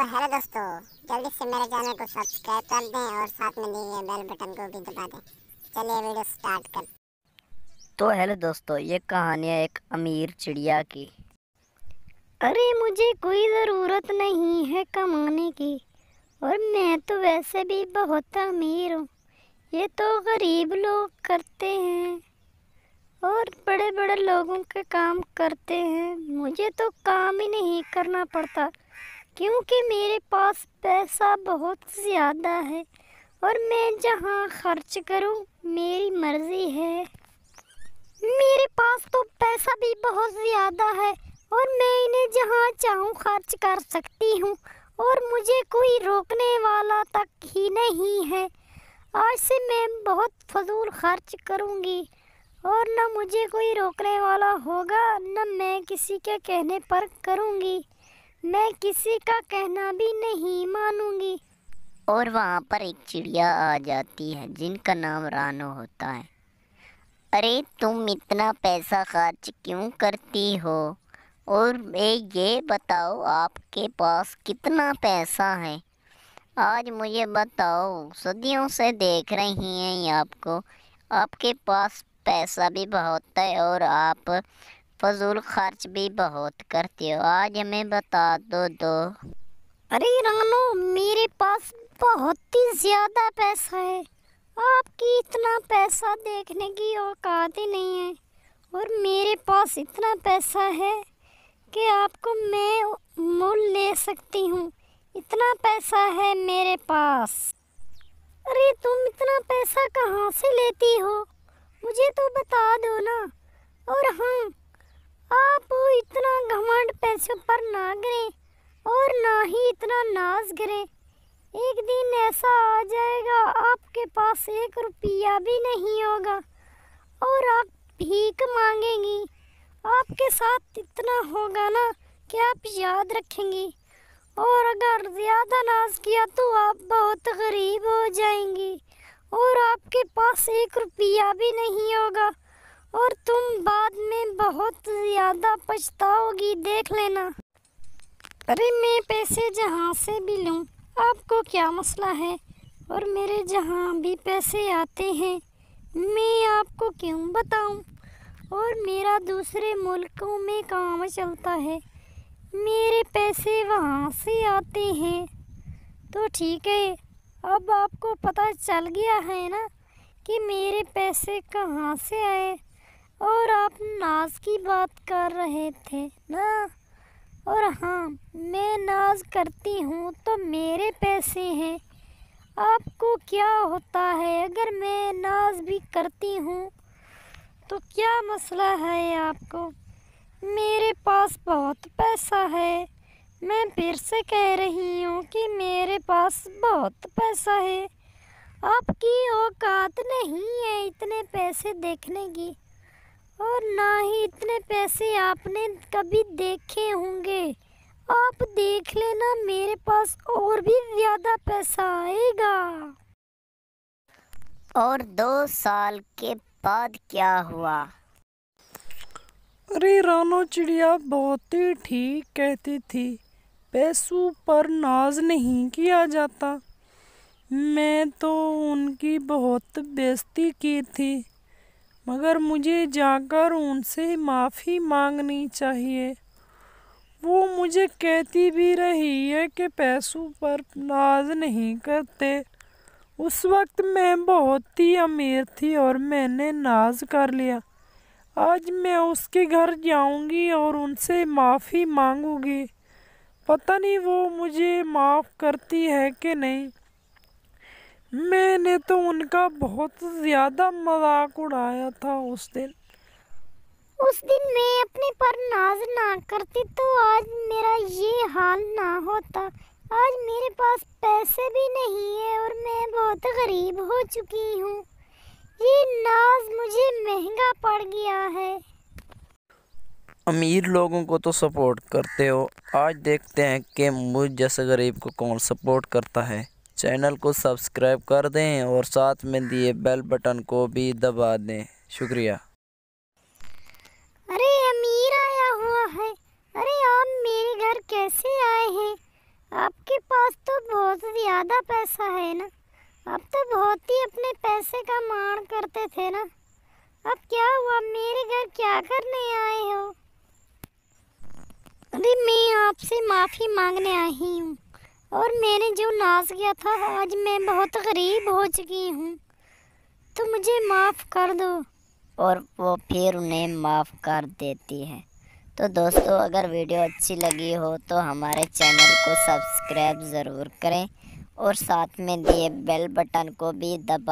तो हेलो दोस्तों जल्दी से मेरे चैनल को सब्सक्राइब कर दें और साथ में दिए बेल बटन को भी दबा दें चलिए वीडियो स्टार्ट कर तो हेलो दोस्तों ये कहानी है एक अमीर चिड़िया की अरे मुझे कोई ज़रूरत नहीं है कमाने की और मैं तो वैसे भी बहुत अमीर हूँ ये तो गरीब लोग करते हैं और बड़े बड़े लोगों के काम करते हैं मुझे तो काम ही नहीं करना पड़ता क्योंकि मेरे पास पैसा बहुत ज़्यादा है और मैं जहाँ खर्च करूँ मेरी मर्ज़ी है मेरे पास तो पैसा भी बहुत ज़्यादा है और मैं इन्हें जहाँ चाहूँ खर्च कर सकती हूँ और मुझे कोई रोकने वाला तक ही नहीं है आज से मैं बहुत फजूल खर्च करूँगी और न मुझे कोई रोकने वाला होगा न मैं किसी के कहने पर करूँगी मैं किसी का कहना भी नहीं मानूंगी और वहाँ पर एक चिड़िया आ जाती है जिनका नाम रानो होता है अरे तुम इतना पैसा खर्च क्यों करती हो और ये बताओ आपके पास कितना पैसा है आज मुझे बताओ सदियों से देख रही हैं आपको आपके पास पैसा भी बहुत है और आप फजूल खर्च भी बहुत करते हो आज हमें बता दो दो अरे रानो मेरे पास बहुत ही ज़्यादा पैसा है आपकी इतना पैसा देखने की औकात ही नहीं है और मेरे पास इतना पैसा है कि आपको मैं मूल ले सकती हूँ इतना पैसा है मेरे पास अरे तुम इतना पैसा कहाँ से लेती हो मुझे तो बता दो ना और हाँ इस पर ना गिरे और ना ही इतना नाज गिरे एक दिन ऐसा आ जाएगा आपके पास एक रुपया भी नहीं होगा और आप भीख मांगेंगी आपके साथ इतना होगा ना कि आप याद रखेंगी और अगर ज़्यादा नाज किया तो आप बहुत गरीब हो जाएंगी और आपके पास एक रुपया भी नहीं होगा और तुम बाद में बहुत ज़्यादा पछताओगी देख लेना अरे मैं पैसे जहाँ से भी लूँ आपको क्या मसला है और मेरे जहाँ भी पैसे आते हैं मैं आपको क्यों बताऊँ और मेरा दूसरे मुल्कों में काम चलता है मेरे पैसे वहाँ से आते हैं तो ठीक है अब आपको पता चल गया है ना कि मेरे पैसे कहाँ से आए और आप नाज की बात कर रहे थे ना और हाँ मैं नाज करती हूँ तो मेरे पैसे हैं आपको क्या होता है अगर मैं नाज भी करती हूँ तो क्या मसला है आपको मेरे पास बहुत पैसा है मैं फिर से कह रही हूँ कि मेरे पास बहुत पैसा है आपकी औकात नहीं है इतने पैसे देखने की और ना ही इतने पैसे आपने कभी देखे होंगे आप देख लेना मेरे पास और भी ज़्यादा पैसा आएगा और दो साल के बाद क्या हुआ अरे रानो चिड़िया बहुत ही ठीक कहती थी पैसों पर नाज नहीं किया जाता मैं तो उनकी बहुत बेइज्जती की थी मगर मुझे जाकर उनसे माफ़ी मांगनी चाहिए वो मुझे कहती भी रही है कि पैसों पर नाज नहीं करते उस वक्त मैं बहुत ही अमीर थी और मैंने नाज कर लिया आज मैं उसके घर जाऊंगी और उनसे माफ़ी मांगूंगी पता नहीं वो मुझे माफ़ करती है कि नहीं मैंने तो उनका बहुत ज़्यादा मजाक उड़ाया था उस दिन उस दिन मैं अपने पर नाज ना करती तो आज मेरा ये हाल ना होता आज मेरे पास पैसे भी नहीं है और मैं बहुत गरीब हो चुकी हूँ ये नाज मुझे महंगा पड़ गया है अमीर लोगों को तो सपोर्ट करते हो आज देखते हैं कि मुझ जैसे गरीब को कौन सपोर्ट करता है चैनल को सब्सक्राइब कर दें और साथ में दिए बेल बटन को भी दबा दें शुक्रिया अरे अमीर आया हुआ है अरे आप मेरे घर कैसे आए हैं आपके पास तो बहुत ज़्यादा पैसा है ना आप तो बहुत ही अपने पैसे का माण करते थे ना अब क्या हुआ मेरे घर क्या करने आए हो अरे मैं आपसे माफ़ी मांगने आई हूँ और मैंने जो नाच किया था आज मैं बहुत गरीब हो चुकी हूँ तो मुझे माफ़ कर दो और वो फिर उन्हें माफ़ कर देती है तो दोस्तों अगर वीडियो अच्छी लगी हो तो हमारे चैनल को सब्सक्राइब ज़रूर करें और साथ में दिए बेल बटन को भी दबा